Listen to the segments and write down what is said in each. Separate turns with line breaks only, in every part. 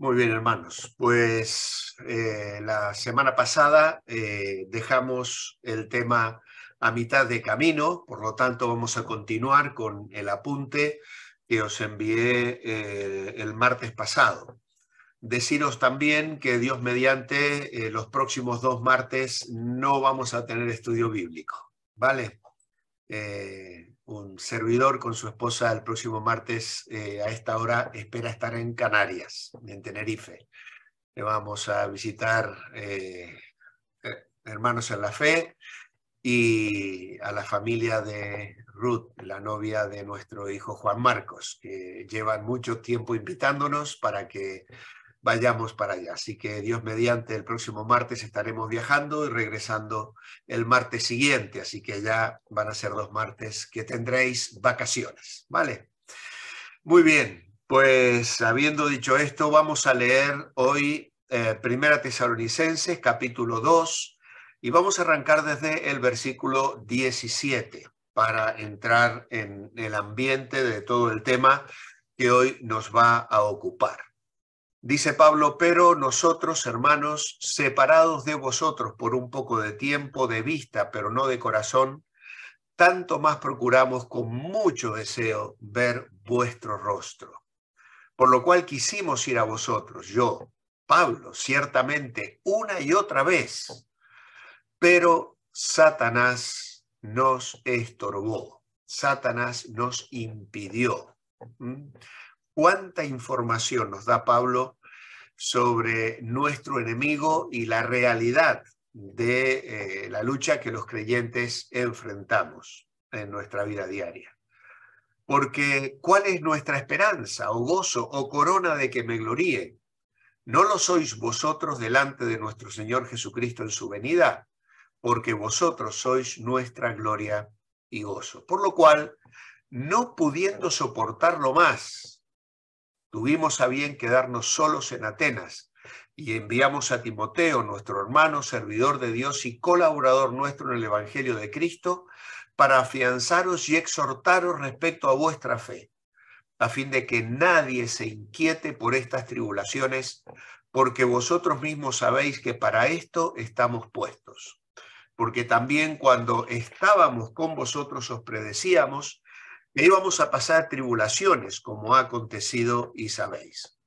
Muy bien, hermanos. Pues eh, la semana pasada eh, dejamos el tema a mitad de camino, por lo tanto vamos a continuar con el apunte que os envié eh, el martes pasado. Deciros también que Dios mediante los próximos dos martes no vamos a tener estudio bíblico, ¿vale? un servidor con su esposa el próximo martes eh, a esta hora espera estar en Canarias, en Tenerife. Le vamos a visitar eh, eh, Hermanos en la Fe y a la familia de Ruth, la novia de nuestro hijo Juan Marcos, que llevan mucho tiempo invitándonos para que vayamos para allá. Así que Dios mediante el próximo martes estaremos viajando y regresando el martes siguiente, así que ya van a ser dos martes que tendréis vacaciones, ¿vale? Muy bien, pues habiendo dicho esto, vamos a leer hoy eh, Primera Tesalonicenses capítulo 2 y vamos a arrancar desde el versículo 17 para entrar en el ambiente de todo el tema que hoy nos va a ocupar. Dice Pablo, pero nosotros, hermanos, separados de vosotros por un poco de tiempo, de vista, pero no de corazón, tanto más procuramos con mucho deseo ver vuestro rostro. Por lo cual quisimos ir a vosotros, yo, Pablo, ciertamente, una y otra vez, pero Satanás nos estorbó, Satanás nos impidió cuánta información nos da Pablo sobre nuestro enemigo y la realidad de eh, la lucha que los creyentes enfrentamos en nuestra vida diaria. Porque ¿cuál es nuestra esperanza o gozo o corona de que me gloríe? ¿No lo sois vosotros delante de nuestro Señor Jesucristo en su venida? Porque vosotros sois nuestra gloria y gozo. Por lo cual, no pudiendo soportarlo más, Tuvimos a bien quedarnos solos en Atenas y enviamos a Timoteo, nuestro hermano, servidor de Dios y colaborador nuestro en el Evangelio de Cristo, para afianzaros y exhortaros respecto a vuestra fe, a fin de que nadie se inquiete por estas tribulaciones, porque vosotros mismos sabéis que para esto estamos puestos. Porque también cuando estábamos con vosotros os predecíamos que íbamos a pasar tribulaciones, como ha acontecido y sabéis.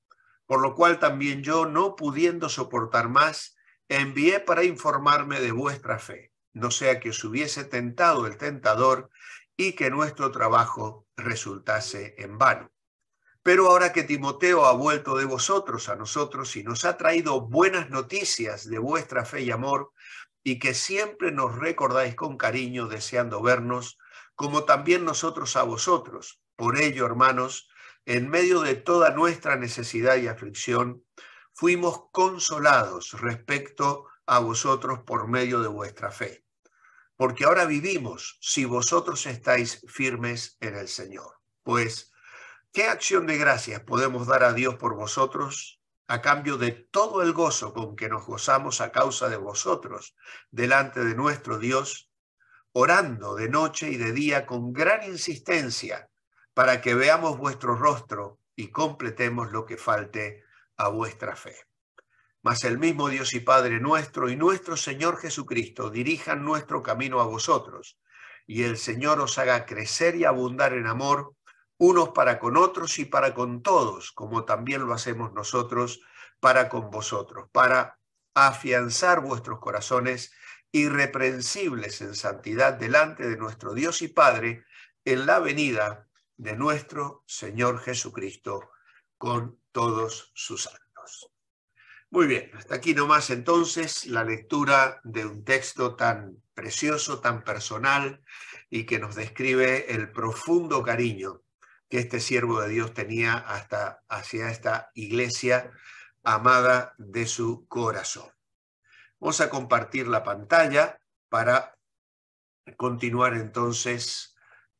Por lo cual también yo, no pudiendo soportar más, envié para informarme de vuestra fe, no sea que os hubiese tentado el tentador y que nuestro trabajo resultase en vano. Pero ahora que Timoteo ha vuelto de vosotros a nosotros y nos ha traído buenas noticias de vuestra fe y amor, y que siempre nos recordáis con cariño deseando vernos, como también nosotros a vosotros. Por ello, hermanos, en medio de toda nuestra necesidad y aflicción, fuimos consolados respecto a vosotros por medio de vuestra fe. Porque ahora vivimos si vosotros estáis firmes en el Señor. Pues, ¿qué acción de gracias podemos dar a Dios por vosotros a cambio de todo el gozo con que nos gozamos a causa de vosotros delante de nuestro Dios? orando de noche y de día con gran insistencia para que veamos vuestro rostro y completemos lo que falte a vuestra fe. Mas el mismo Dios y Padre nuestro y nuestro Señor Jesucristo dirijan nuestro camino a vosotros, y el Señor os haga crecer y abundar en amor, unos para con otros y para con todos, como también lo hacemos nosotros para con vosotros, para afianzar vuestros corazones irreprensibles en santidad delante de nuestro Dios y Padre en la venida de nuestro Señor Jesucristo con todos sus santos. Muy bien, hasta aquí nomás entonces la lectura de un texto tan precioso, tan personal y que nos describe el profundo cariño que este siervo de Dios tenía hasta hacia esta iglesia amada de su corazón. Vamos a compartir la pantalla para continuar entonces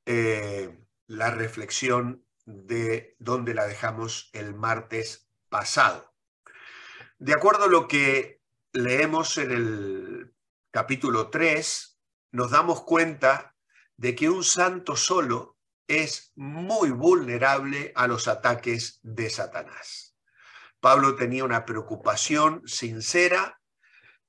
eh, la reflexión de donde la dejamos el martes pasado. De acuerdo a lo que leemos en el capítulo 3, nos damos cuenta de que un santo solo es muy vulnerable a los ataques de Satanás. Pablo tenía una preocupación sincera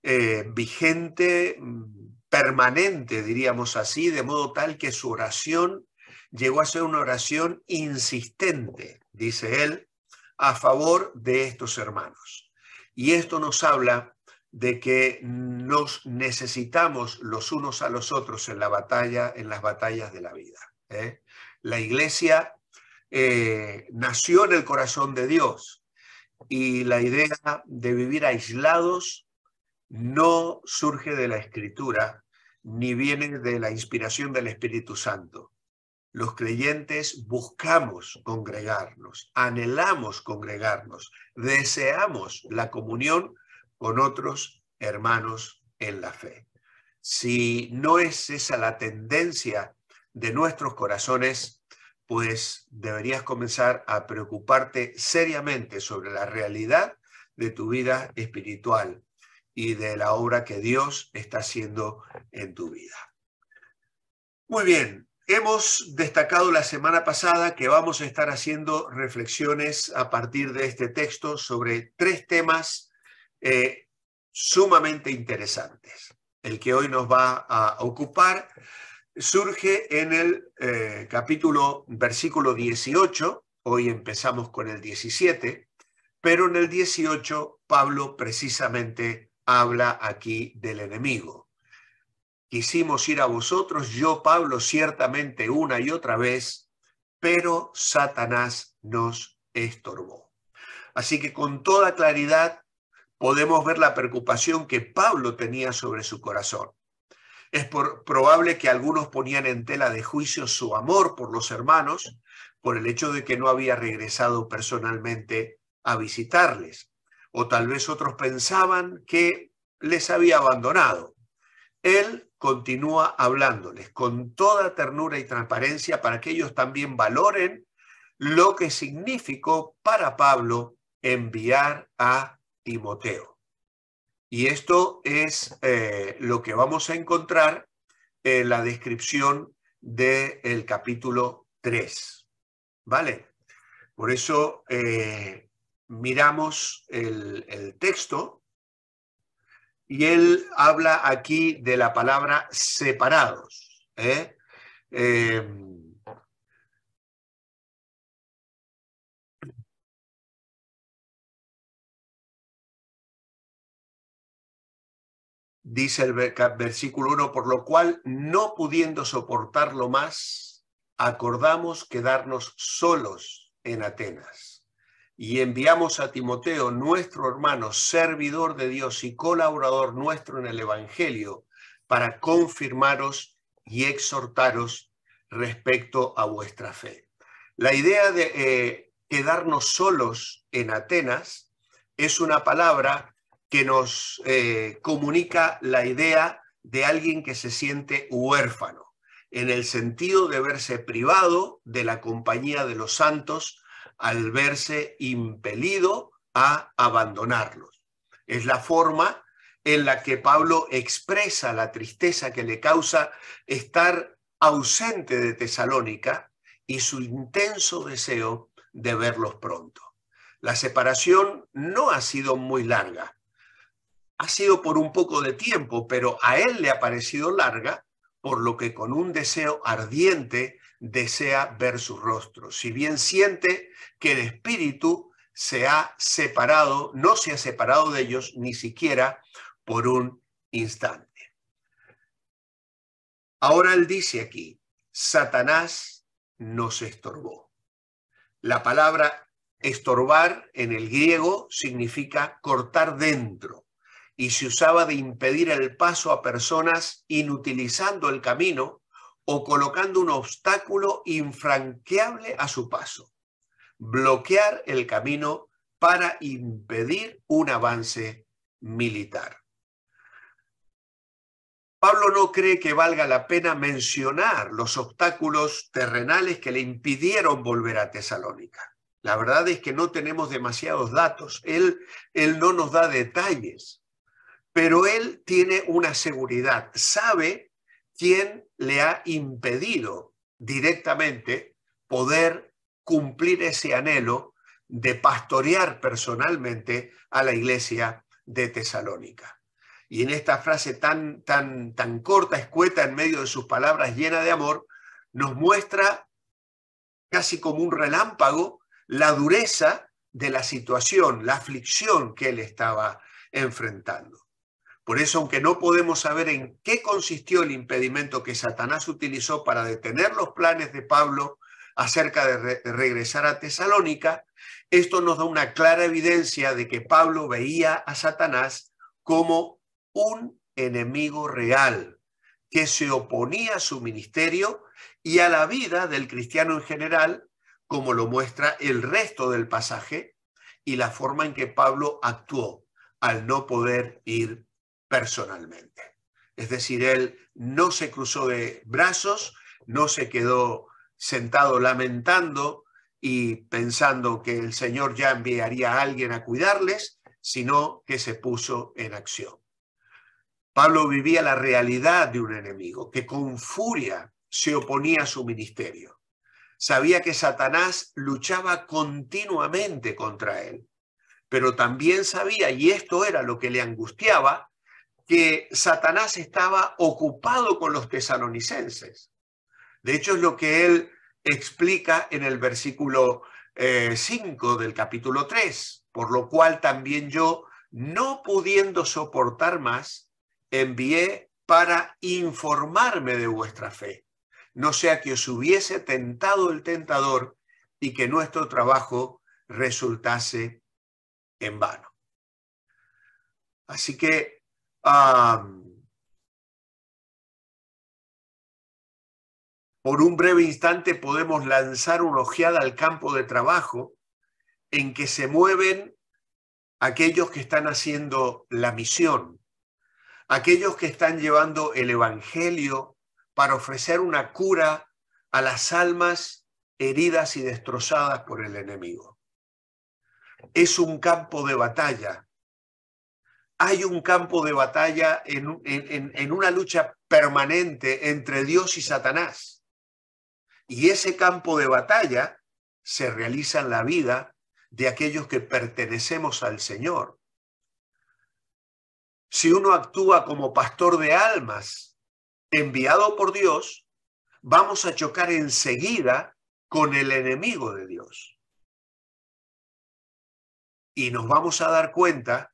eh, vigente, mm, permanente, diríamos así, de modo tal que su oración llegó a ser una oración insistente, dice él, a favor de estos hermanos. Y esto nos habla de que nos necesitamos los unos a los otros en la batalla, en las batallas de la vida. ¿eh? La iglesia eh, nació en el corazón de Dios y la idea de vivir aislados no surge de la escritura ni viene de la inspiración del Espíritu Santo. Los creyentes buscamos congregarnos, anhelamos congregarnos, deseamos la comunión con otros hermanos en la fe. Si no es esa la tendencia de nuestros corazones, pues deberías comenzar a preocuparte seriamente sobre la realidad de tu vida espiritual y de la obra que Dios está haciendo en tu vida. Muy bien, hemos destacado la semana pasada que vamos a estar haciendo reflexiones a partir de este texto sobre tres temas eh, sumamente interesantes. El que hoy nos va a ocupar surge en el eh, capítulo, versículo 18, hoy empezamos con el 17, pero en el 18 Pablo precisamente habla aquí del enemigo. Quisimos ir a vosotros, yo Pablo ciertamente una y otra vez, pero Satanás nos estorbó. Así que con toda claridad podemos ver la preocupación que Pablo tenía sobre su corazón. Es probable que algunos ponían en tela de juicio su amor por los hermanos por el hecho de que no había regresado personalmente a visitarles o tal vez otros pensaban que les había abandonado. Él continúa hablándoles con toda ternura y transparencia para que ellos también valoren lo que significó para Pablo enviar a Timoteo. Y esto es eh, lo que vamos a encontrar en la descripción del capítulo 3. ¿Vale? Por eso eh, miramos el, texto y él habla aquí de la palabra separados. ¿eh? Em, dice el versículo 1, por lo cual, no pudiendo soportarlo más, acordamos quedarnos solos en Atenas y enviamos a Timoteo, nuestro hermano, servidor de Dios y colaborador nuestro en el Evangelio, para confirmaros y exhortaros respecto a vuestra fe. La idea de eh, quedarnos solos en Atenas es una palabra que nos eh, comunica la idea de alguien que se siente huérfano, en el sentido de verse privado de la compañía de los santos al verse impelido a abandonarlos. Es la forma en la que Pablo expresa la tristeza que le causa estar ausente de Tesalónica y su intenso deseo de verlos pronto. La separación no ha sido muy larga. Ha sido por un poco de tiempo, pero a él le ha parecido larga, por lo que con un deseo ardiente desea ver su rostro. Si bien siente que el espíritu se ha separado, no se ha separado de ellos ni siquiera por un instante. Ahora él dice aquí, Satanás nos estorbó. La palabra estorbar en el griego significa cortar dentro y se usaba de impedir el paso a personas inutilizando el camino o colocando un obstáculo infranqueable a su paso. Bloquear el camino para impedir un avance militar. Pablo no cree que valga la pena mencionar los obstáculos terrenales que le impidieron volver a Tesalónica. La verdad es que no tenemos demasiados datos. Él, él no nos da detalles, pero él tiene una seguridad. Sabe ¿Quién le ha impedido directamente poder cumplir ese anhelo de pastorear personalmente a la iglesia de Tesalónica? Y en esta frase tan, tan, tan corta, escueta, en medio de sus palabras llena de amor, nos muestra casi como un relámpago la dureza de la situación, la aflicción que él estaba enfrentando. Por eso, aunque no podemos saber en qué consistió el impedimento que Satanás utilizó para detener los planes de Pablo acerca de, regresar a Tesalónica, esto nos da una clara evidencia de que Pablo veía a Satanás como un enemigo real que se oponía a su ministerio y a la vida del cristiano en general, como lo muestra el resto del pasaje y la forma en que Pablo actuó al no poder ir personalmente. Es decir, él no se cruzó de brazos, no se quedó sentado lamentando y pensando que el Señor ya enviaría a alguien a cuidarles, sino que se puso en acción. Pablo vivía la realidad de un enemigo que con furia se oponía a su ministerio. Sabía que Satanás luchaba continuamente contra él, pero también sabía, y esto era lo que le angustiaba, que Satanás estaba ocupado con los tesalonicenses. De hecho, es lo que él explica en el versículo 5 eh, del capítulo 3, por lo cual también yo, no pudiendo soportar más, envié para informarme de vuestra fe, no sea que os hubiese tentado el tentador y que nuestro trabajo resultase en vano. Así que Um, por un breve instante podemos lanzar una ojeada al campo de trabajo en que se mueven aquellos que están haciendo la misión, aquellos que están llevando el Evangelio para ofrecer una cura a las almas heridas y destrozadas por el enemigo. Es un campo de batalla hay un campo de batalla en, una lucha permanente entre Dios y Satanás. Y ese campo de batalla se realiza en la vida de aquellos que pertenecemos al Señor. Si uno actúa como pastor de almas enviado por Dios, vamos a chocar enseguida con el enemigo de Dios. Y nos vamos a dar cuenta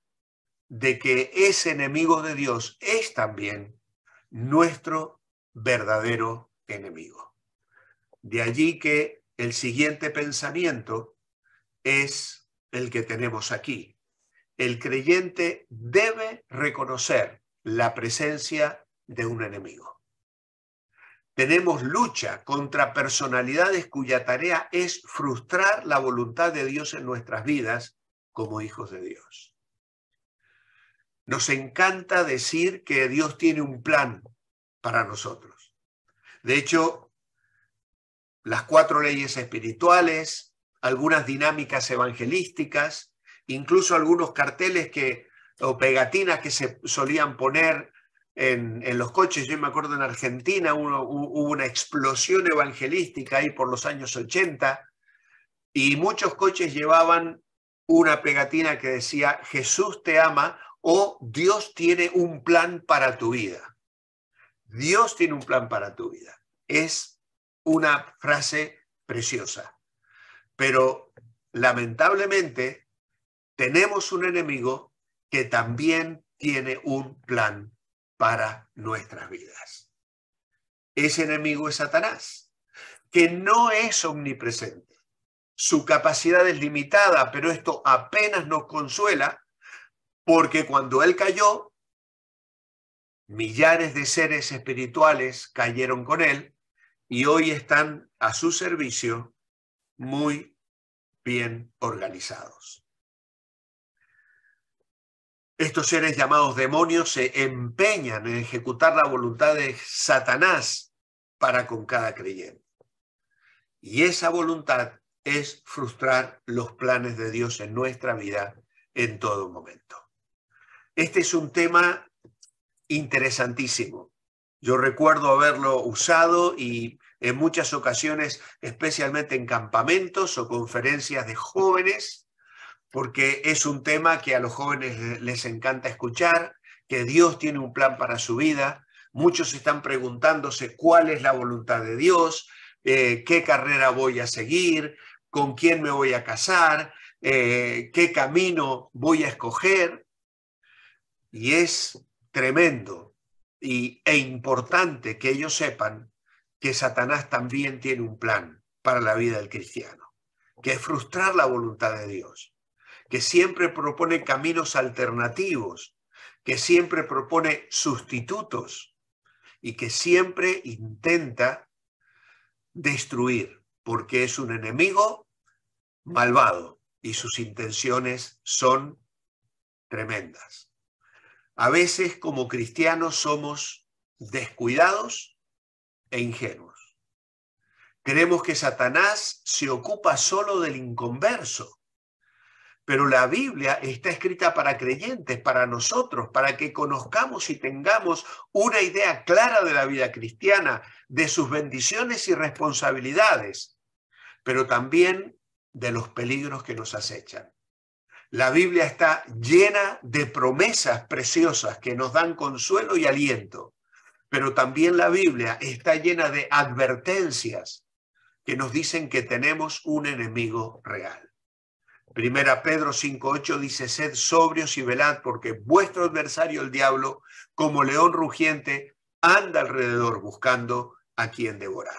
de que ese enemigo de Dios es también nuestro verdadero enemigo. De allí que el siguiente pensamiento es el que tenemos aquí. El creyente debe reconocer la presencia de un enemigo. Tenemos lucha contra personalidades cuya tarea es frustrar la voluntad de Dios en nuestras vidas como hijos de Dios nos encanta decir que Dios tiene un plan para nosotros. De hecho, las cuatro leyes espirituales, algunas dinámicas evangelísticas, incluso algunos carteles que, o pegatinas que se solían poner en, los coches. Yo me acuerdo en Argentina hubo una explosión evangelística ahí por los años 80 y muchos coches llevaban una pegatina que decía Jesús te ama o Dios tiene un plan para tu vida. Dios tiene un plan para tu vida. Es una frase preciosa. Pero lamentablemente tenemos un enemigo que también tiene un plan para nuestras vidas. Ese enemigo es Satanás, que no es omnipresente. Su capacidad es limitada, pero esto apenas nos consuela porque cuando él cayó, millares de seres espirituales cayeron con él y hoy están a su servicio muy bien organizados. Estos seres llamados demonios se empeñan en ejecutar la voluntad de Satanás para con cada creyente. Y esa voluntad es frustrar los planes de Dios en nuestra vida en todo momento. Este es un tema interesantísimo. Yo recuerdo haberlo usado y en muchas ocasiones, especialmente en campamentos o conferencias de jóvenes, porque es un tema que a los jóvenes les encanta escuchar, que Dios tiene un plan para su vida. Muchos están preguntándose cuál es la voluntad de Dios, eh, qué carrera voy a seguir, con quién me voy a casar, eh, qué camino voy a escoger. Y es tremendo y, e importante que ellos sepan que Satanás también tiene un plan para la vida del cristiano, que es frustrar la voluntad de Dios, que siempre propone caminos alternativos, que siempre propone sustitutos y que siempre intenta destruir, porque es un enemigo malvado y sus intenciones son tremendas. A veces como cristianos somos descuidados e ingenuos. Creemos que Satanás se ocupa solo del inconverso, pero la Biblia está escrita para creyentes, para nosotros, para que conozcamos y tengamos una idea clara de la vida cristiana, de sus bendiciones y responsabilidades, pero también de los peligros que nos acechan. La Biblia está llena de promesas preciosas que nos dan consuelo y aliento, pero también la Biblia está llena de advertencias que nos dicen que tenemos un enemigo real. Primera Pedro 5.8 dice, sed sobrios y velad, porque vuestro adversario el diablo, como león rugiente, anda alrededor buscando a quien devorar.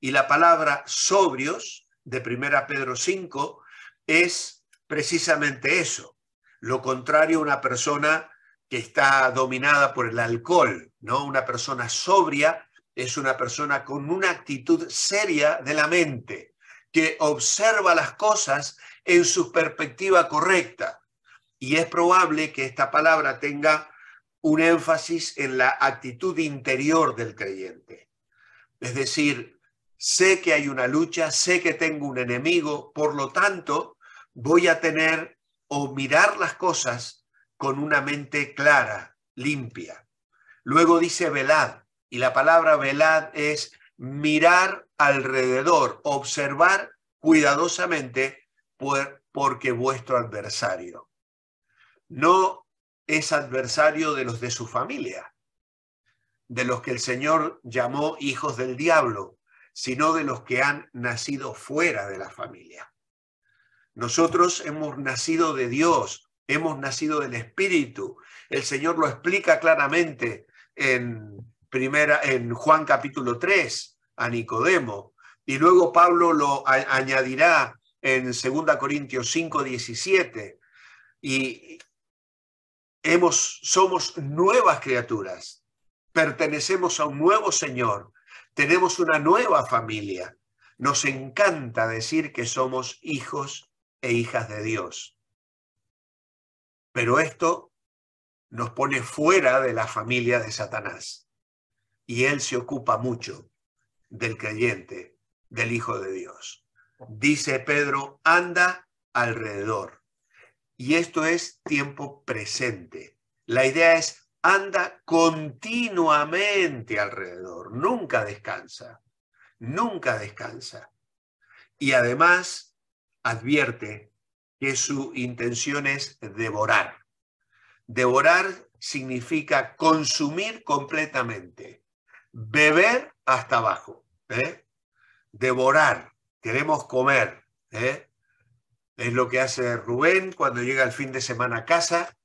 Y la palabra sobrios de Primera Pedro 5 es precisamente eso. Lo contrario a una persona que está dominada por el alcohol, ¿no? Una persona sobria es una persona con una actitud seria de la mente, que observa las cosas en su perspectiva correcta. Y es probable que esta palabra tenga un énfasis en la actitud interior del creyente. Es decir, sé que hay una lucha, sé que tengo un enemigo, por lo tanto, voy a tener o mirar las cosas con una mente clara, limpia. Luego dice velad, y la palabra velad es mirar alrededor, observar cuidadosamente porque vuestro adversario no es adversario de los de su familia, de los que el Señor llamó hijos del diablo, sino de los que han nacido fuera de la familia. Nosotros hemos nacido de Dios, hemos nacido del Espíritu. El Señor lo explica claramente en, primera, en Juan capítulo 3 a Nicodemo. Y luego Pablo lo añadirá en 2 Corintios 5, 17. Y hemos, somos nuevas criaturas, pertenecemos a un nuevo Señor, tenemos una nueva familia. Nos encanta decir que somos hijos e hijas de Dios. Pero esto nos pone fuera de la familia de Satanás. Y él se ocupa mucho del creyente, del Hijo de Dios. Dice Pedro, anda alrededor. Y esto es tiempo presente. La idea es, anda continuamente alrededor, nunca descansa, nunca descansa. Y además advierte que su intención es devorar. Devorar significa consumir completamente, beber hasta abajo, ¿eh? devorar, queremos comer. ¿eh? Es lo que hace Rubén cuando llega el fin de semana a casa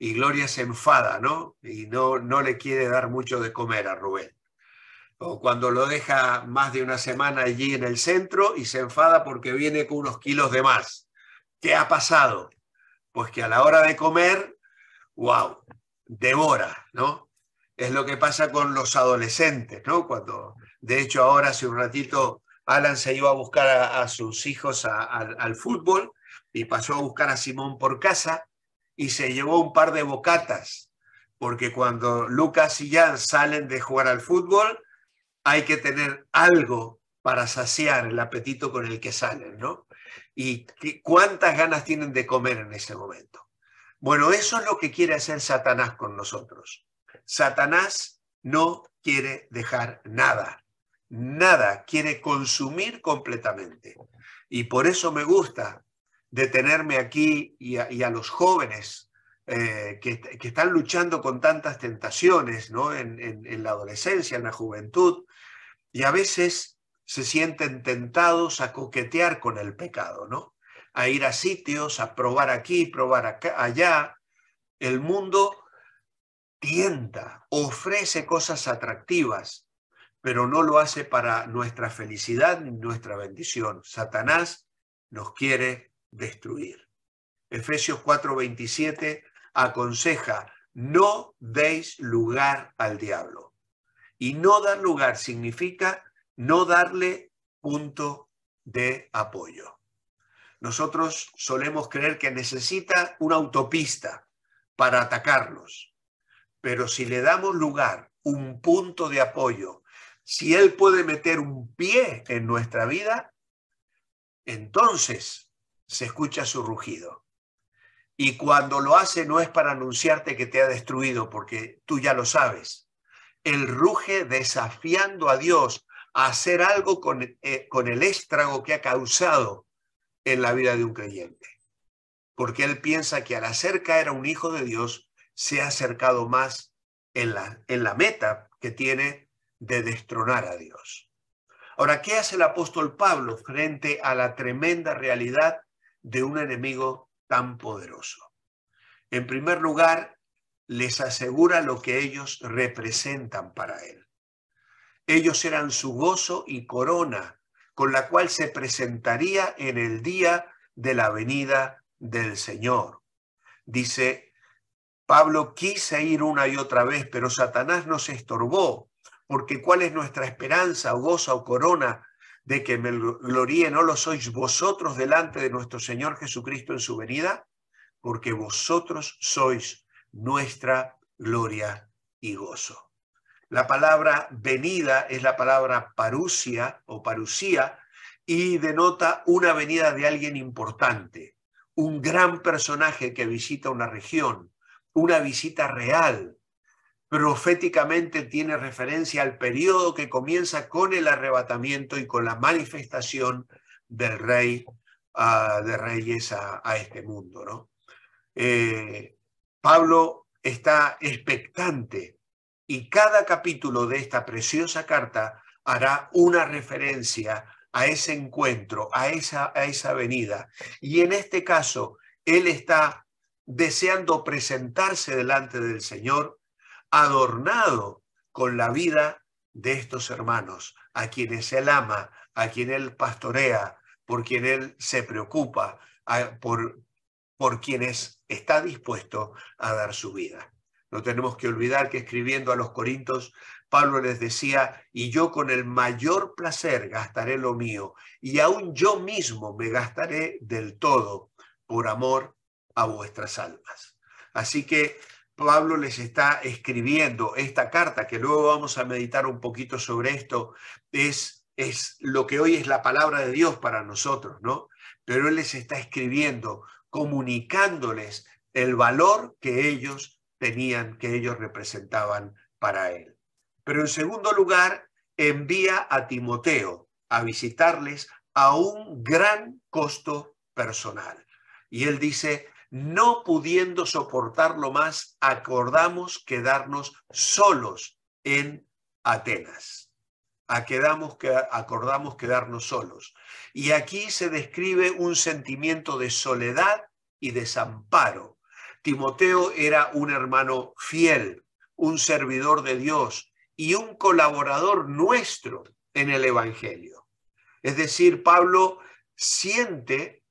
y Gloria se enfada, ¿no? Y no, no le quiere dar mucho de comer a Rubén o cuando lo deja más de una semana allí en el centro y se enfada porque viene con unos kilos de más. ¿Qué ha pasado? Pues que a la hora de comer, wow, devora, ¿no? Es lo que pasa con los adolescentes, ¿no? Cuando, de hecho, ahora hace un ratito Alan se iba a buscar a, sus hijos al fútbol y pasó a buscar a Simón por casa y se llevó un par de bocatas, porque cuando Lucas y Jan salen de jugar al fútbol, hay que tener algo para saciar el apetito con el que salen, ¿no? Y cuántas ganas tienen de comer en ese momento. Bueno, eso es lo que quiere hacer Satanás con nosotros. Satanás no quiere dejar nada, nada, quiere consumir completamente. Y por eso me gusta detenerme aquí y a, los jóvenes eh, que, están luchando con tantas tentaciones ¿no? en la adolescencia, en la juventud, y a veces se sienten tentados a coquetear con el pecado, ¿no? A ir a sitios, a probar aquí, probar allá. El mundo tienta, ofrece cosas atractivas, pero no lo hace para nuestra felicidad ni nuestra bendición. Satanás nos quiere destruir. Efesios 4:27 aconseja, no deis lugar al diablo. Y no dar lugar significa no darle punto de apoyo. Nosotros solemos creer que necesita una autopista para atacarlos, pero si le damos lugar, un punto de apoyo, si él puede meter un pie en nuestra vida, entonces se escucha su rugido. Y cuando lo hace no es para anunciarte que te ha destruido, porque tú ya lo sabes, él ruge desafiando a Dios a hacer algo eh, con, el estrago que ha causado en la vida de un creyente. Porque él piensa que al hacer caer a un hijo de Dios, se ha acercado más en la, en la meta que tiene de destronar a Dios. Ahora, ¿qué hace el apóstol Pablo frente a la tremenda realidad de un enemigo tan poderoso? En primer lugar, les asegura lo que ellos representan para Él. Ellos eran su gozo y corona, con la cual se presentaría en el día de la venida del Señor. Dice, Pablo quise ir una y otra vez, pero Satanás nos estorbó, porque cuál es nuestra esperanza, o gozo o corona de que me gloríe, no lo sois vosotros delante de nuestro Señor Jesucristo en su venida, porque vosotros sois nuestra gloria y gozo. La palabra venida es la palabra parusia o parusía y denota una venida de alguien importante, un gran personaje que visita una región, una visita real. Proféticamente tiene referencia al periodo que comienza con el arrebatamiento y con la manifestación del rey ah, de reyes a, este mundo. ¿no? Eh, Pablo está expectante y cada capítulo de esta preciosa carta hará una referencia a ese encuentro, a esa, a esa venida. Y en este caso, él está deseando presentarse delante del Señor adornado con la vida de estos hermanos, a quienes él ama, a quien él pastorea, por quien él se preocupa, por, por quienes está dispuesto a dar su vida. No tenemos que olvidar que escribiendo a los Corintios, Pablo les decía, y yo con el mayor placer gastaré lo mío, y aún yo mismo me gastaré del todo por amor a vuestras almas. Así que Pablo les está escribiendo esta carta, que luego vamos a meditar un poquito sobre esto, es, es lo que hoy es la palabra de Dios para nosotros, ¿no? Pero él les está escribiendo comunicándoles el valor que ellos tenían, que ellos representaban para él. Pero en segundo lugar, envía a Timoteo a visitarles a un gran costo personal. Y él dice, no pudiendo soportarlo más, acordamos quedarnos solos en Atenas a quedamos que acordamos quedarnos solos. Y aquí se describe un sentimiento de soledad y desamparo. Timoteo era un hermano fiel, un servidor de Dios y un colaborador nuestro en el Evangelio. Es decir, Pablo siente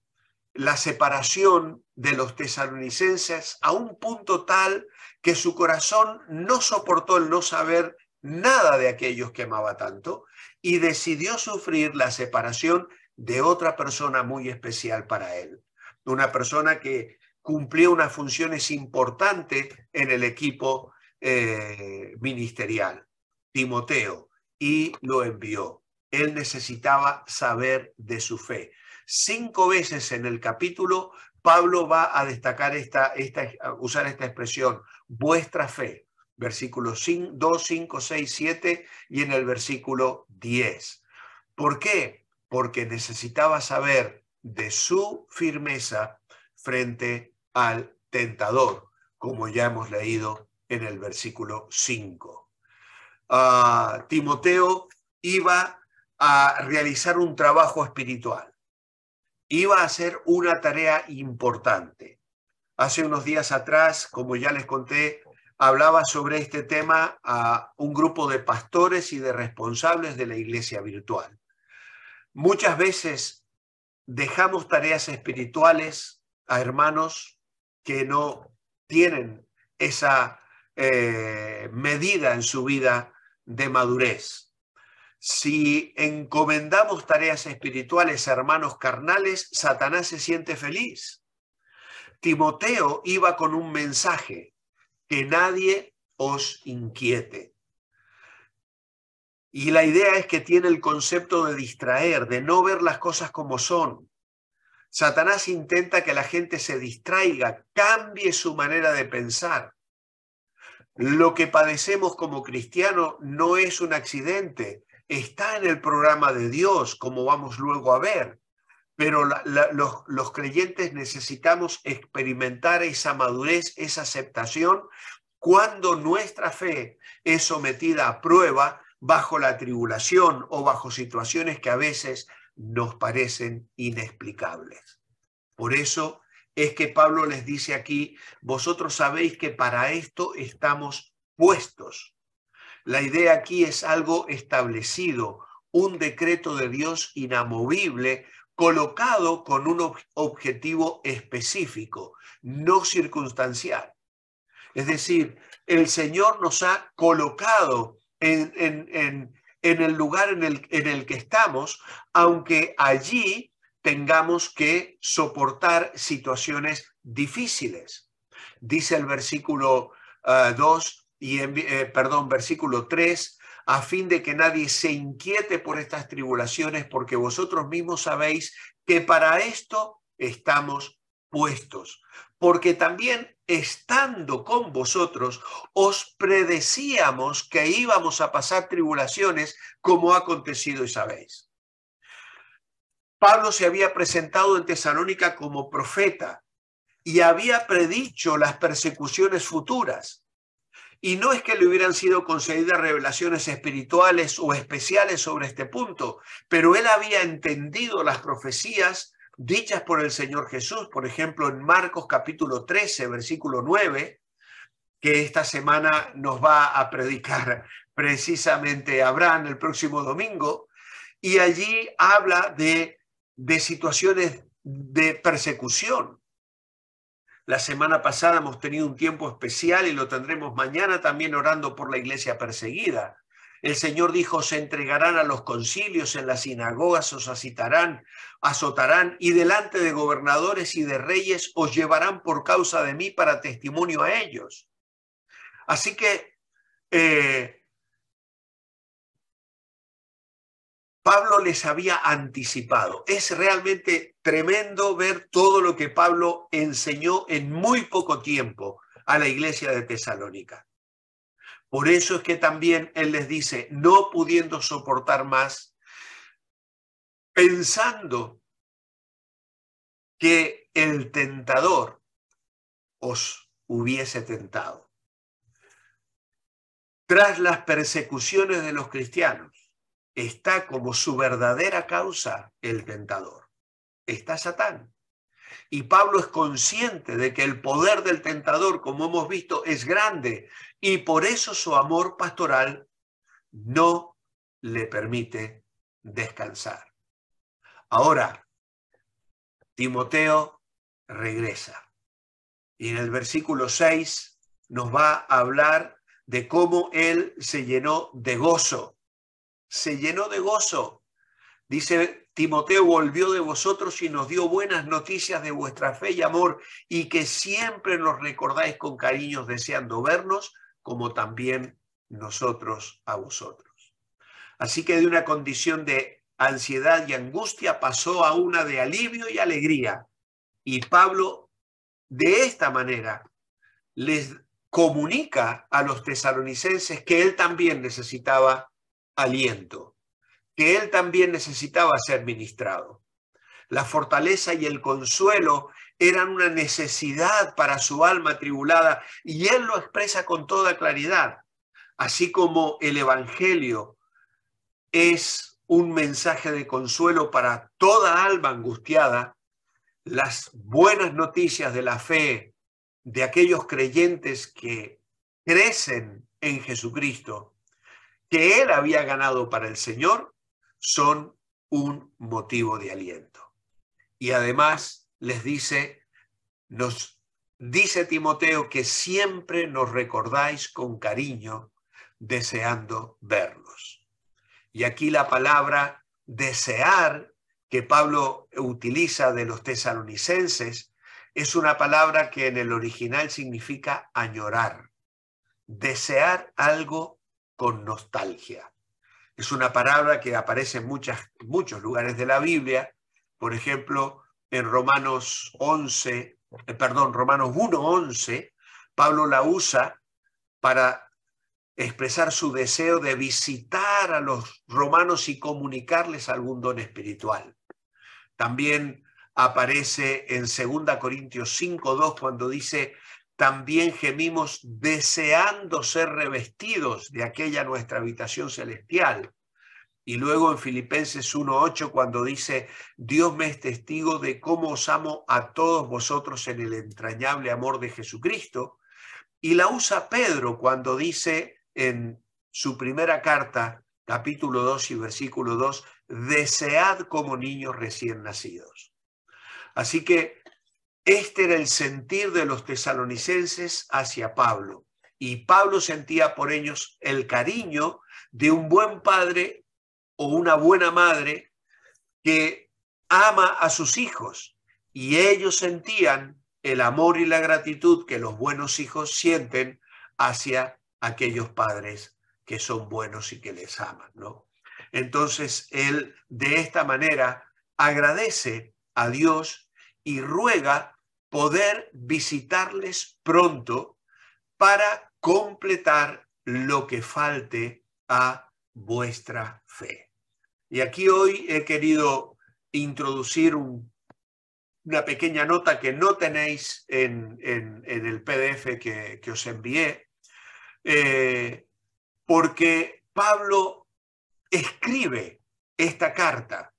la separación de los tesalonicenses a un punto tal que su corazón no soportó el no saber nada de aquellos que amaba tanto y decidió sufrir la separación de otra persona muy especial para él. Una persona que cumplió unas funciones importantes en el equipo eh, ministerial, Timoteo, y lo envió. Él necesitaba saber de su fe. Cinco veces en el capítulo, Pablo va a destacar usar esta expresión, vuestra fe versículos 2, 5, 6, 7 y en el versículo 10. ¿Por qué? Porque necesitaba saber de su firmeza frente al tentador, como ya hemos leído en el versículo 5. Ah, Timoteo iba a realizar un trabajo espiritual, iba a hacer una tarea importante. Hace unos días atrás, como ya les conté, hablaba sobre este tema a un grupo de pastores y de responsables de la iglesia virtual. Muchas veces dejamos tareas espirituales a hermanos que no tienen esa eh, medida en su vida de madurez. Si encomendamos tareas espirituales a hermanos carnales, Satanás se siente feliz. Timoteo iba con un mensaje, que nadie os inquiete. Y la idea es que tiene el concepto de distraer, de no ver las cosas como son. Satanás intenta que la gente se distraiga, cambie su manera de pensar. Lo que padecemos como cristianos no es un accidente, está en el programa de Dios, como vamos luego a ver pero los, los creyentes necesitamos experimentar esa madurez, esa aceptación, cuando nuestra fe es sometida a prueba bajo la tribulación o bajo situaciones que a veces nos parecen inexplicables. Por eso es que Pablo les dice aquí, vosotros sabéis que para esto estamos puestos. La idea aquí es algo establecido, un decreto de Dios inamovible colocado con un objetivo específico, no circunstancial. Es decir, el Señor nos ha colocado en, el lugar en el que estamos, aunque allí tengamos que soportar situaciones difíciles. Dice el versículo 2 ah, y eh, perdón, versículo 3, a fin de que nadie se inquiete por estas tribulaciones, porque vosotros mismos sabéis que para esto estamos puestos, porque también estando con vosotros os predecíamos que íbamos a pasar tribulaciones como ha acontecido y sabéis. Pablo se había presentado en Tesalónica como profeta y había predicho las persecuciones futuras. Y no es que le hubieran sido concedidas revelaciones espirituales o especiales sobre este punto, pero él había entendido las profecías dichas por el Señor Jesús, por ejemplo, en Marcos capítulo 13, versículo 9, que esta semana nos va a predicar precisamente Abraham el próximo domingo, y allí habla de, de situaciones de persecución. La semana pasada hemos tenido un tiempo especial y lo tendremos mañana también orando por la iglesia perseguida. El Señor dijo, se entregarán a los concilios, en las sinagogas os asitarán, azotarán y delante de gobernadores y de reyes os llevarán por causa de mí para testimonio a ellos. Así que eh, Pablo les había anticipado. Es realmente tremendo ver todo lo que Pablo enseñó en muy poco tiempo a la iglesia de Tesalónica. Por eso es que también él les dice, no pudiendo soportar más, pensando que el tentador os hubiese tentado. Tras las persecuciones de los cristianos, está como su verdadera causa el tentador. Está Satán. Y Pablo es consciente de que el poder del tentador, como hemos visto, es grande y por eso su amor pastoral no le permite descansar. Ahora, Timoteo regresa y en el versículo 6 nos va a hablar de cómo él se llenó de gozo se llenó de gozo. Dice Timoteo volvió de vosotros y nos dio buenas noticias de vuestra fe y amor y que siempre nos recordáis con cariños deseando vernos como también nosotros a vosotros. Así que de una condición de ansiedad y angustia pasó a una de alivio y alegría. Y Pablo de esta manera les comunica a los tesalonicenses que él también necesitaba aliento, que él también necesitaba ser ministrado. La fortaleza y el consuelo eran una necesidad para su alma tribulada y él lo expresa con toda claridad, así como el Evangelio es un mensaje de consuelo para toda alma angustiada, las buenas noticias de la fe de aquellos creyentes que crecen en Jesucristo que él había ganado para el Señor son un motivo de aliento. Y además les dice, nos dice Timoteo que siempre nos recordáis con cariño deseando verlos. Y aquí la palabra desear que Pablo utiliza de los tesalonicenses es una palabra que en el original significa añorar, desear algo con nostalgia. Es una palabra que aparece en muchos lugares de la Biblia, por ejemplo, en Romanos 11, eh, perdón, Romanos 1:11, Pablo la usa para expresar su deseo de visitar a los romanos y comunicarles algún don espiritual. También aparece en 2 Corintios 5:2 cuando dice, también gemimos deseando ser revestidos de aquella nuestra habitación celestial. Y luego en Filipenses 1.8 cuando dice, Dios me es testigo de cómo os amo a todos vosotros en el entrañable amor de Jesucristo. Y la usa Pedro cuando dice en su primera carta, capítulo 2 y versículo 2, desead como niños recién nacidos. Así que este era el sentir de los tesalonicenses hacia Pablo. Y Pablo sentía por ellos el cariño de un buen padre o una buena madre que ama a sus hijos. Y ellos sentían el amor y la gratitud que los buenos hijos sienten hacia aquellos padres que son buenos y que les aman, ¿no? Entonces, él de esta manera agradece a Dios y ruega poder visitarles pronto para completar lo que falte a vuestra fe. Y aquí hoy he querido introducir una pequeña nota que no tenéis en, el PDF que, os envié, eh, porque Pablo escribe esta carta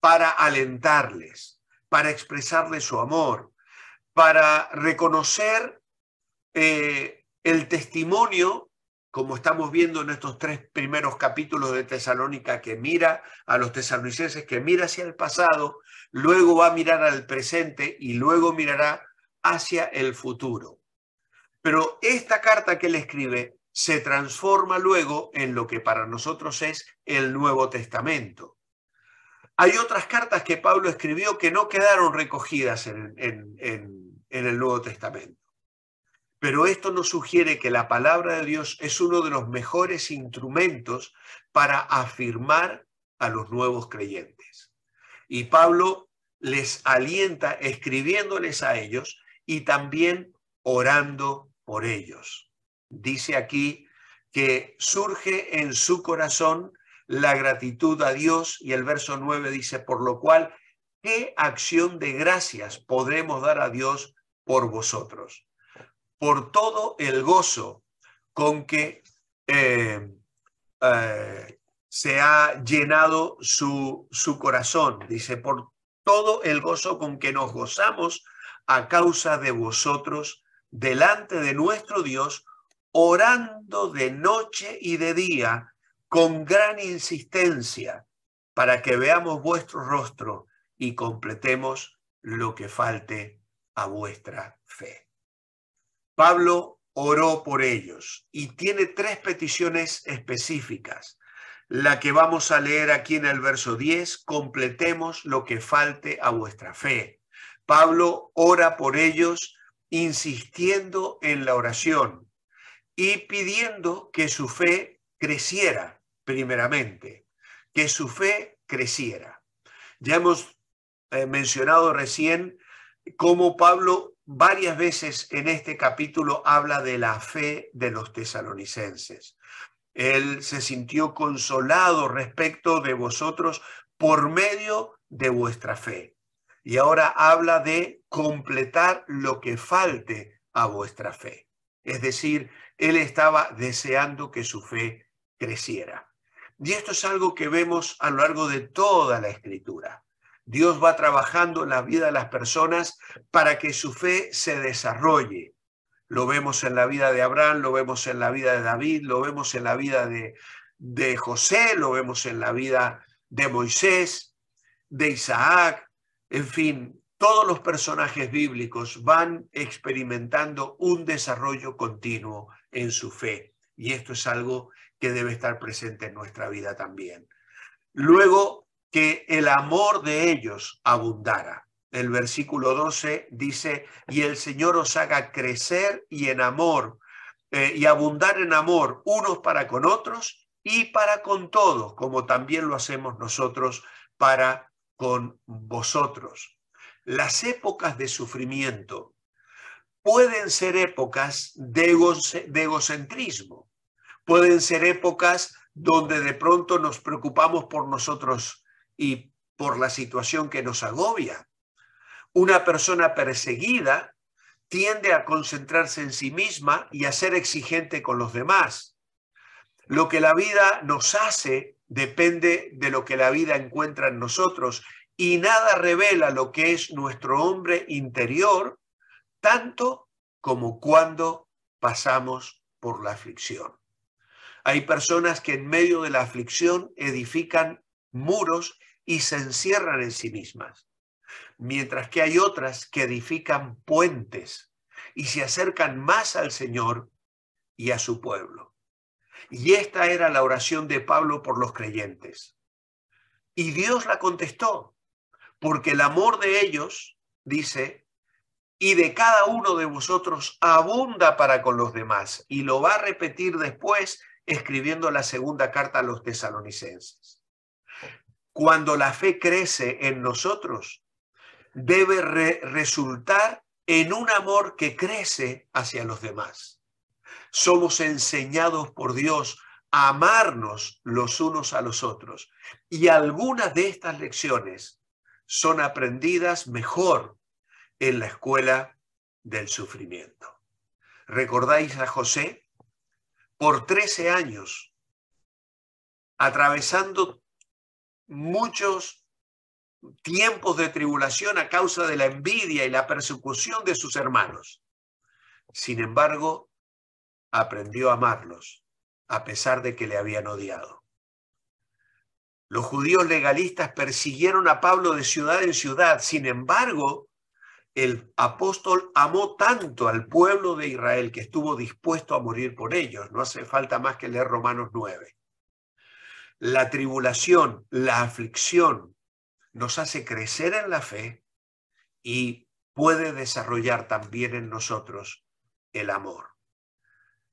para alentarles, para expresarles su amor, para reconocer eh, el testimonio, como estamos viendo en estos tres primeros capítulos de Tesalónica, que mira a los tesalonicenses, que mira hacia el pasado, luego va a mirar al presente y luego mirará hacia el futuro. Pero esta carta que él escribe se transforma luego en lo que para nosotros es el Nuevo Testamento. Hay otras cartas que Pablo escribió que no quedaron recogidas en, el Nuevo Testamento. Pero esto nos sugiere que la palabra de Dios es uno de los mejores instrumentos para afirmar a los nuevos creyentes. Y Pablo les alienta escribiéndoles a ellos y también orando por ellos. Dice aquí que surge en su corazón la gratitud a Dios y el verso 9 dice, por lo cual, ¿qué acción de gracias podremos dar a Dios por vosotros? Por todo el gozo con que eh, eh, se ha llenado su, su corazón, dice, por todo el gozo con que nos gozamos a causa de vosotros delante de nuestro Dios, orando de noche y de día con gran insistencia para que veamos vuestro rostro y completemos lo que falte a vuestra fe. Pablo oró por ellos y tiene tres peticiones específicas. La que vamos a leer aquí en el verso 10, completemos lo que falte a vuestra fe. Pablo ora por ellos insistiendo en la oración y pidiendo que su fe creciera primeramente, que su fe creciera. Ya hemos eh, mencionado recién cómo Pablo varias veces en este capítulo habla de la fe de los tesalonicenses. Él se sintió consolado respecto de vosotros por medio de vuestra fe. Y ahora habla de completar lo que falte a vuestra fe. Es decir, él estaba deseando que su fe creciera. Y esto es algo que vemos a lo largo de toda la escritura. Dios va trabajando en la vida de las personas para que su fe se desarrolle. Lo vemos en la vida de Abraham, lo vemos en la vida de David, lo vemos en la vida de, de José, lo vemos en la vida de Moisés, de Isaac, en fin, todos los personajes bíblicos van experimentando un desarrollo continuo en su fe. Y esto es algo que debe estar presente en nuestra vida también. Luego, que el amor de ellos abundara. El versículo 12 dice, y el Señor os haga crecer y en amor, eh, y abundar en amor unos para con otros y para con todos, como también lo hacemos nosotros para con vosotros. Las épocas de sufrimiento pueden ser épocas de egocentrismo, pueden ser épocas donde de pronto nos preocupamos por nosotros y por la situación que nos agobia. Una persona perseguida tiende a concentrarse en sí misma y a ser exigente con los demás. Lo que la vida nos hace depende de lo que la vida encuentra en nosotros y nada revela lo que es nuestro hombre interior tanto como cuando pasamos por la aflicción. Hay personas que en medio de la aflicción edifican muros y se encierran en sí mismas, mientras que hay otras que edifican puentes y se acercan más al Señor y a su pueblo. Y esta era la oración de Pablo por los creyentes. Y Dios la contestó, porque el amor de ellos, dice, y de cada uno de vosotros abunda para con los demás. Y lo va a repetir después escribiendo la segunda carta a los tesalonicenses. Cuando la fe crece en nosotros, debe resultar en un amor que crece hacia los demás. Somos enseñados por Dios a amarnos los unos a los otros. Y algunas de estas lecciones son aprendidas mejor en la escuela del sufrimiento. ¿Recordáis a José? por 13 años, atravesando muchos tiempos de tribulación a causa de la envidia y la persecución de sus hermanos. Sin embargo, aprendió a amarlos, a pesar de que le habían odiado. Los judíos legalistas persiguieron a Pablo de ciudad en ciudad, sin embargo, el apóstol amó tanto al pueblo de Israel que estuvo dispuesto a morir por ellos. No hace falta más que leer Romanos 9. La tribulación, la aflicción nos hace crecer en la fe y puede desarrollar también en nosotros el amor.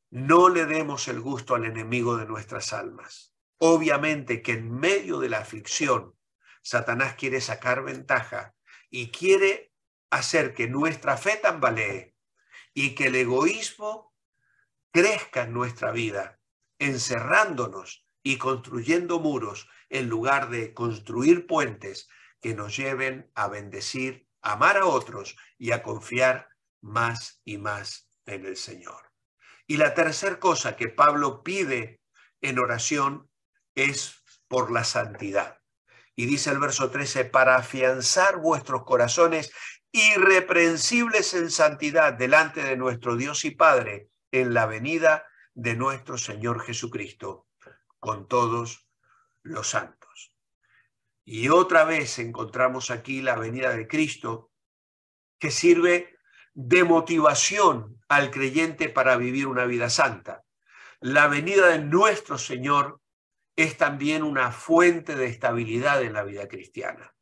No le demos el gusto al enemigo de nuestras almas. Obviamente que en medio de la aflicción, Satanás quiere sacar ventaja y quiere hacer que nuestra fe tambalee y que el egoísmo crezca en nuestra vida, encerrándonos y construyendo muros en lugar de construir puentes que nos lleven a bendecir, amar a otros y a confiar más y más en el Señor. Y la tercera cosa que Pablo pide en oración es por la santidad. Y dice el verso 13, para afianzar vuestros corazones irreprensibles en santidad delante de nuestro Dios y Padre en la venida de nuestro Señor Jesucristo con todos los santos. Y otra vez encontramos aquí la venida de Cristo que sirve de motivación al creyente para vivir una vida santa. La venida de nuestro Señor es también una fuente de estabilidad en la vida cristiana.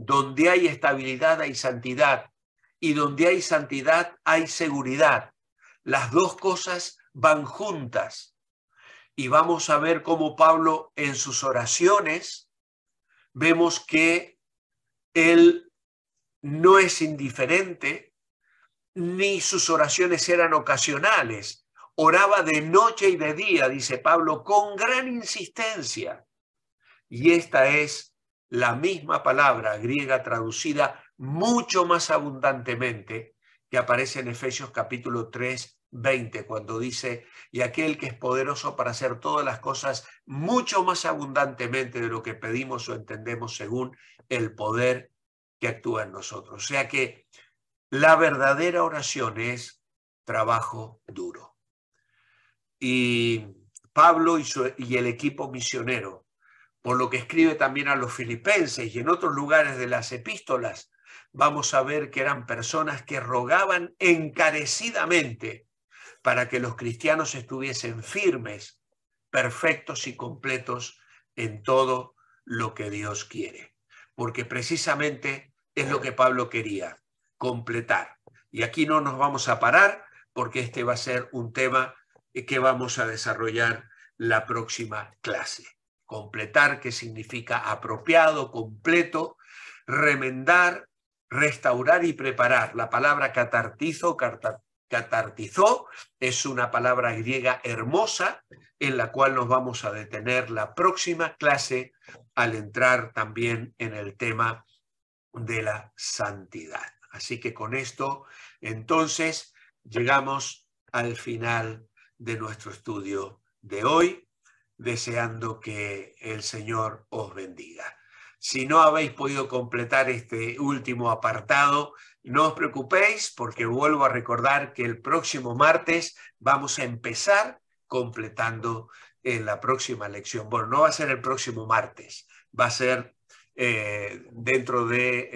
Donde hay estabilidad hay santidad y donde hay santidad hay seguridad. Las dos cosas van juntas. Y vamos a ver cómo Pablo en sus oraciones vemos que él no es indiferente, ni sus oraciones eran ocasionales. Oraba de noche y de día, dice Pablo, con gran insistencia. Y esta es la misma palabra griega traducida mucho más abundantemente que aparece en Efesios capítulo 3, 20, cuando dice, y aquel que es poderoso para hacer todas las cosas mucho más abundantemente de lo que pedimos o entendemos según el poder que actúa en nosotros. O sea que la verdadera oración es trabajo duro. Y Pablo y, y el equipo misionero por lo que escribe también a los filipenses y en otros lugares de las epístolas, vamos a ver que eran personas que rogaban encarecidamente para que los cristianos estuviesen firmes, perfectos y completos en todo lo que Dios quiere. Porque precisamente es lo que Pablo quería, completar. Y aquí no nos vamos a parar porque este va a ser un tema que vamos a desarrollar la próxima clase completar, que significa apropiado, completo, remendar, restaurar y preparar. La palabra catartizo, catartizó, es una palabra griega hermosa en la cual nos vamos a detener la próxima clase al entrar también en el tema de la santidad. Así que con esto, entonces, llegamos al final de nuestro estudio de hoy deseando que el Señor os bendiga. Si no habéis podido completar este último apartado, no os preocupéis porque vuelvo a recordar que el próximo martes vamos a empezar completando eh, la próxima lección. Bueno, no va a ser el próximo martes, va a ser eh, dentro de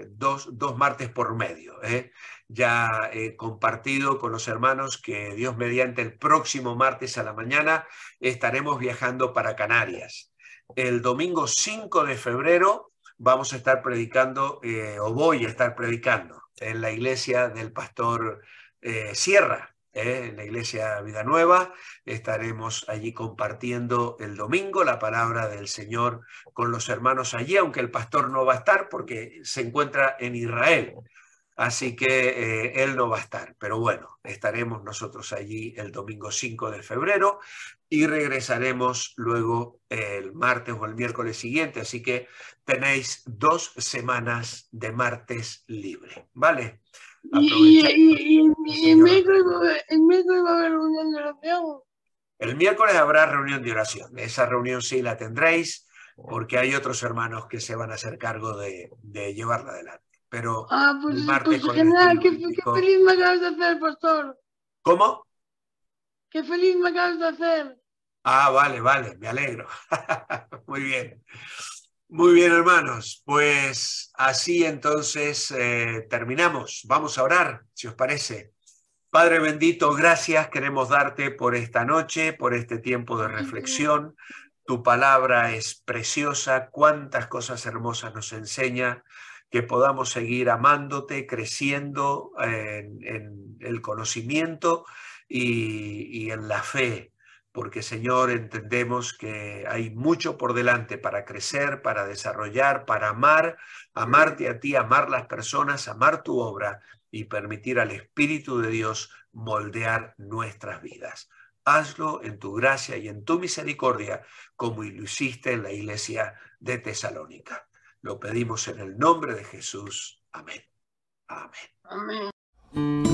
eh, dos, dos, martes por medio. ¿eh? ya he eh, compartido con los hermanos que Dios mediante el próximo martes a la mañana estaremos viajando para Canarias. El domingo 5 de febrero vamos a estar predicando, eh, o voy a estar predicando, en la iglesia del pastor eh, Sierra, en la iglesia Vida Nueva. Estaremos allí compartiendo el domingo la palabra del Señor con los hermanos allí, aunque el pastor no va a estar porque se encuentra en Israel. Así que eh, él no va a estar, pero bueno, estaremos nosotros allí el domingo 5 de febrero y regresaremos luego el martes o el miércoles siguiente. Así que tenéis dos semanas de martes libre, ¿vale? el, miércoles, va a haber reunión de oración. El miércoles habrá reunión de oración. Esa reunión sí la tendréis oh. porque hay otros hermanos que se van a hacer cargo de llevarla adelante pero ah, pues, pues qué, feliz me acabas de hacer, pastor. ¿Cómo? Qué feliz me acabas de hacer. Ah, vale, vale, me alegro. Muy bien. Muy bien, hermanos. Pues así entonces eh, terminamos. Vamos a orar, si os parece. Padre bendito, gracias queremos darte por esta noche, por este tiempo de reflexión. Tu palabra es preciosa, cuántas cosas hermosas nos enseña que podamos seguir amándote, creciendo en, el conocimiento y, y en la fe, porque Señor entendemos que hay mucho por delante para crecer, para desarrollar, para amar, amarte a ti, amar las personas, amar tu obra y permitir al Espíritu de Dios moldear nuestras vidas. Hazlo en tu gracia y en tu misericordia, como lo hiciste en la iglesia de Tesalónica. Lo pedimos en el nombre de Jesús. Amén. Amén. Amén.